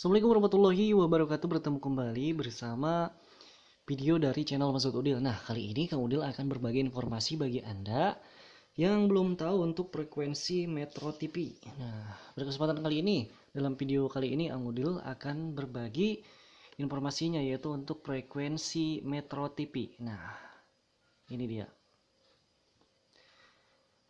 Assalamualaikum warahmatullahi wabarakatuh Bertemu kembali bersama video dari channel Masud Udil Nah kali ini Kang Udil akan berbagi informasi bagi Anda Yang belum tahu untuk frekuensi Metro TV Nah berkesempatan kali ini Dalam video kali ini Kang Udil akan berbagi informasinya Yaitu untuk frekuensi Metro TV Nah ini dia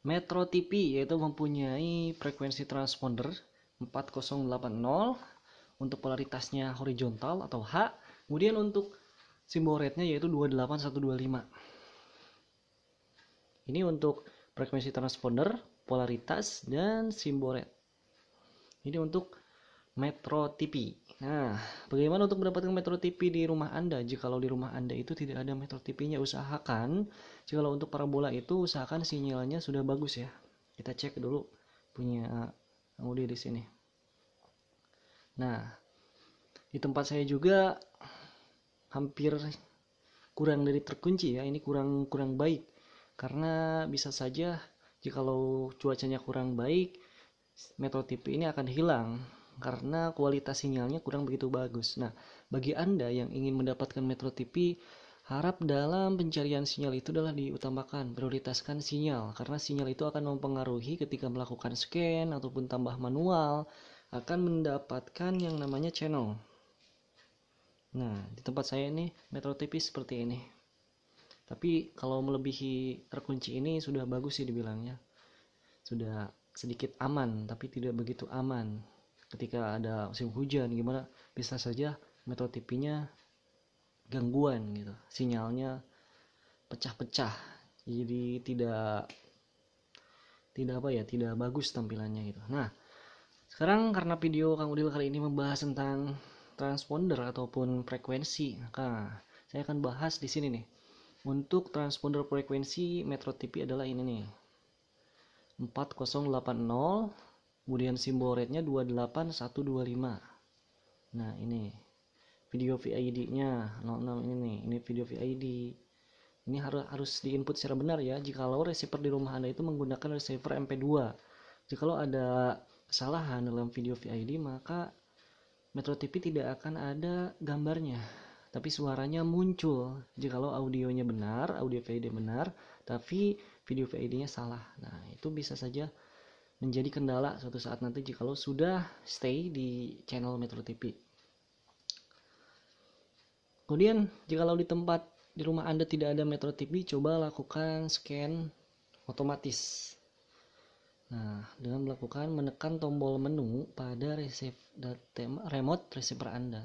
Metro TV yaitu mempunyai frekuensi transponder 4080 untuk polaritasnya horizontal atau H kemudian untuk simbol rate yaitu 28125 ini untuk frekuensi transponder polaritas dan simbol rate ini untuk Metro TV Nah, bagaimana untuk mendapatkan Metro TV di rumah Anda? kalau di rumah Anda itu tidak ada Metro TV-nya, usahakan jikalau untuk parabola itu usahakan sinyalnya sudah bagus ya. Kita cek dulu punya eh, Audi di sini. Nah, di tempat saya juga hampir kurang dari terkunci ya. Ini kurang kurang baik karena bisa saja kalau cuacanya kurang baik, Metro TV ini akan hilang karena kualitas sinyalnya kurang begitu bagus. Nah, bagi Anda yang ingin mendapatkan Metro TV, harap dalam pencarian sinyal itu adalah diutamakan, prioritaskan sinyal karena sinyal itu akan mempengaruhi ketika melakukan scan ataupun tambah manual akan mendapatkan yang namanya channel. Nah, di tempat saya ini Metro TV seperti ini. Tapi kalau melebihi terkunci ini sudah bagus sih dibilangnya. Sudah sedikit aman, tapi tidak begitu aman. Ketika ada musim hujan gimana bisa saja Metro TV-nya gangguan gitu. Sinyalnya pecah-pecah. Jadi tidak tidak apa ya, tidak bagus tampilannya gitu. Nah, sekarang karena video Kang Udil kali ini membahas tentang transponder ataupun frekuensi, maka saya akan bahas di sini nih. Untuk transponder frekuensi Metro TV adalah ini nih. 4080 kemudian simbol rate-nya 28125. Nah, ini video VID-nya 06 ini nih. Ini video VID. Ini harus harus diinput secara benar ya jikalau receiver di rumah Anda itu menggunakan receiver MP2. Jikalau ada kesalahan dalam video VID maka Metro TV tidak akan ada gambarnya tapi suaranya muncul jika jikalau audionya benar audio VID benar tapi video VID-nya salah nah itu bisa saja menjadi kendala suatu saat nanti jika lo sudah stay di channel Metro TV kemudian jika lo di tempat di rumah Anda tidak ada Metro TV coba lakukan scan otomatis Nah, dengan melakukan menekan tombol menu pada receive remote receiver Anda.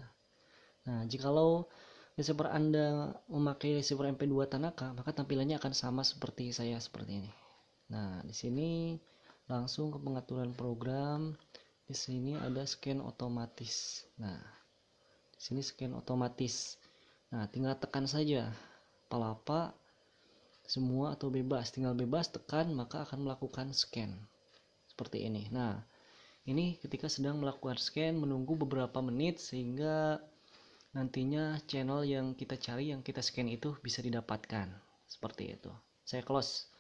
Nah, jikalau receiver Anda memakai receiver MP2 Tanaka, maka tampilannya akan sama seperti saya seperti ini. Nah, di sini langsung ke pengaturan program. Di sini ada scan otomatis. Nah, di sini scan otomatis. Nah, tinggal tekan saja palapa semua atau bebas. Tinggal bebas tekan maka akan melakukan scan seperti ini nah ini ketika sedang melakukan scan menunggu beberapa menit sehingga nantinya channel yang kita cari yang kita scan itu bisa didapatkan seperti itu saya close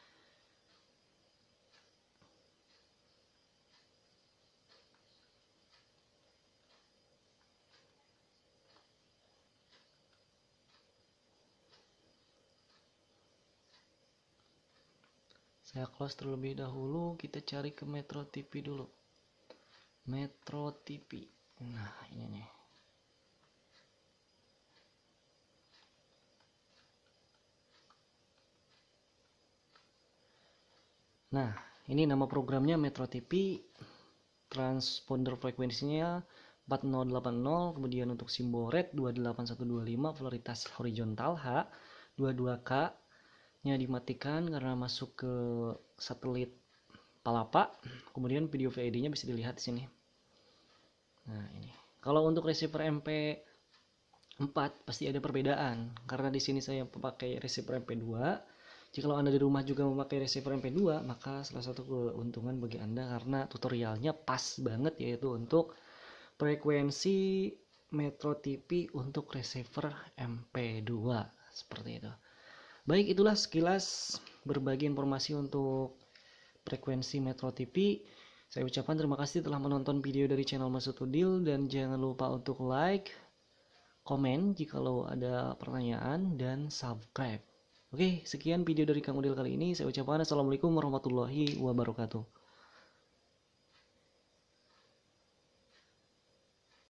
Nah, saya close terlebih dahulu kita cari ke Metro TV dulu Metro TV nah ini nih Nah, ini nama programnya Metro TV. Transponder frekuensinya 4080, kemudian untuk simbol red 28125 floritas horizontal H, 22K nya dimatikan karena masuk ke satelit palapa kemudian video VAD nya bisa dilihat di sini nah ini kalau untuk receiver MP 4 pasti ada perbedaan karena di sini saya pakai receiver MP2 jika anda di rumah juga memakai receiver MP2 maka salah satu keuntungan bagi anda karena tutorialnya pas banget yaitu untuk frekuensi Metro TV untuk receiver MP2 seperti itu Baik, itulah sekilas berbagi informasi untuk frekuensi Metro TV. Saya ucapkan terima kasih telah menonton video dari channel Mas dan jangan lupa untuk like, komen lo ada pertanyaan dan subscribe. Oke, sekian video dari Kang Udil kali ini. Saya ucapkan Assalamualaikum warahmatullahi wabarakatuh.